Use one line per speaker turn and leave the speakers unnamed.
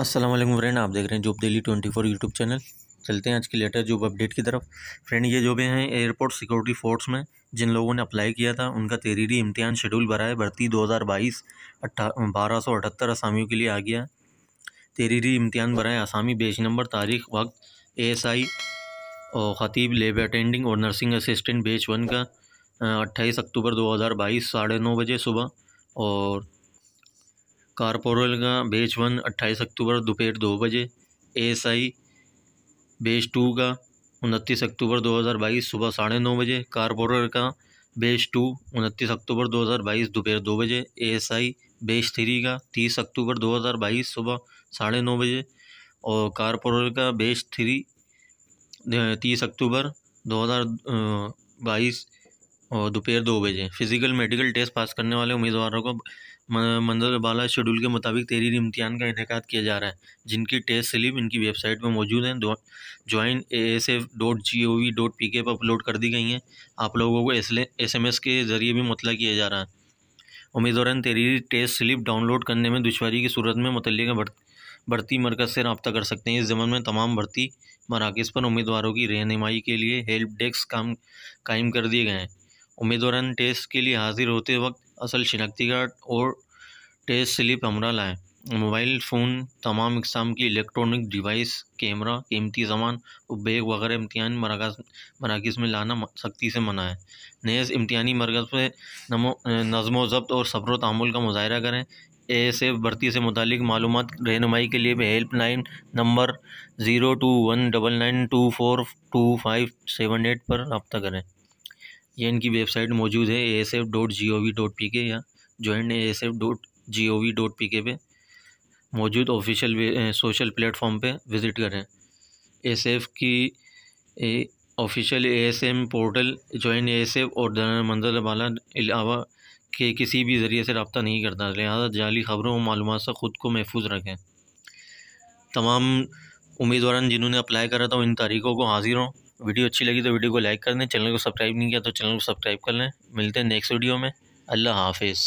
Aslam friend आप देख रहे हैं job daily twenty four YouTube channel चलते हैं आज की लेटर जॉब अपडेट की तरफ फ्रेंड ये जॉबें हैं एयरपोर्ट सिक्योरिटी फोर्स में जिन लोगों ने अप्लाई किया था उनका तहरीरी इम्तिहान शेड्यूल भरा है भर्ती दो हज़ार बाईस बारह सौ अठहत्तर असामियों के लिए आ गया तहरीरी इम्तहान भरा है असामी बेच नंबर तारीख वक्त एस आई और ख़तीब लेबर अटेंडिंग और नर्सिंग असिस्टेंट बेच वन का अट्ठाईस अक्टूबर दो हज़ार बाईस साढ़े नौ बजे सुबह और कारपोरल बेच वन अट्ठाईस अक्टूबर दोपहर दो बजे एएसआई बेच टू का उनतीस अक्टूबर 2022 सुबह साढ़े नौ बजे कारपोरल का बेच टू उनतीस अक्टूबर 2022 दोपहर दो बजे एएसआई बेच थ्री का तीस अक्टूबर 2022 सुबह साढ़े नौ बजे और कारपोरल का बेच थ्री तीस अक्टूबर बाईस और दोपहर दो बजे फिजिकल मेडिकल टेस्ट पास करने वाले उम्मीदवारों को मंजर बाला शेड्यूल के मुताबिक तहरीरी इम्तहान का इनका किया जा रहा है जिनकी टेस्ट स्लिप इनकी वेबसाइट पर मौजूद हैं join A S F dot G O V dot P K पर अपलोड कर दी गई हैं आप लोगों को एस एम एस के ज़रिए भी मुतला किया जा रहा है उम्मीदवार तहरीरी टेस्ट स्लिप डाउनलोड करने में दुशारी की सूरत में मुतल भर्ती मरकज़ से रबता कर सकते हैं इस ज़मन में तमाम भर्ती मराकज़ पर उम्मीदवारों की रहनुमाई के लिए हेल्प डेस्क काम कायम कर दिए गए हैं उम्मीदवार टेस्ट के लिए हाजिर होते वक्त असल शिनाख्ती कार्ड और टेस्ट स्लिप हमरा लाएँ मोबाइल फ़ोन तमाम इकसाम की इलेक्ट्रॉनिक डिवाइस कैमरा कीमती सामान और बैग वगैरह मरकज मराकज़ में लाना सख्ती से मना है नैज़ इम्तहानी मरकज़ पर नमो नज़म ज़ब्त और सब्र तमुल का मुजाहरा करें एस एफ भर्ती से मुतलिक मालूम रहनुमाई के लिए help line number zero two one double nine two four two five seven eight पर रबता करें ये इनकी वेबसाइट मौजूद है A S F dot G O V dot P K या join A S F dot G O V dot P K पे मौजूद ऑफिशियल सोशल प्लेटफॉर्म पे विज़िट करें एस एफ की official A S M portal join A S F और मंजर बाला अलावा के किसी भी ज़रिए से रबता नहीं करता लिहाजा जाली खबरों और मालूम से ख़ुद को महफूज रखें तमाम उम्मीदवार जिन्होंने अप्लाई करा था उन तारीख़ों को हाजिर हों वीडियो अच्छी लगी तो वीडियो को लाइक कर दें चैनल को सब्सक्राइब नहीं किया तो चैनल को सब्सक्राइब कर लें मिलते हैं नेक्स्ट वीडियो में अल्लाह हाफिज़